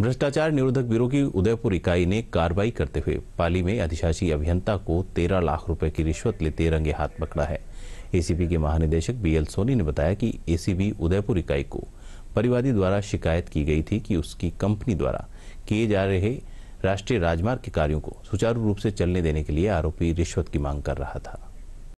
भ्रष्टाचार निरोधक ब्यूरो की उदयपुर इकाई ने कार्रवाई करते हुए पाली में अधिशासी अभियंता को तेरह लाख रुपए की रिश्वत लेते रंगे हाथ पकड़ा है एसीबी के महानिदेशक बीएल सोनी ने बताया कि एसीबी उदयपुर इकाई को परिवादी द्वारा शिकायत की गई थी कि उसकी कंपनी द्वारा किए जा रहे राष्ट्रीय राजमार्ग के कार्यों को सुचारू रूप से चलने देने के लिए आरोपी रिश्वत की मांग कर रहा था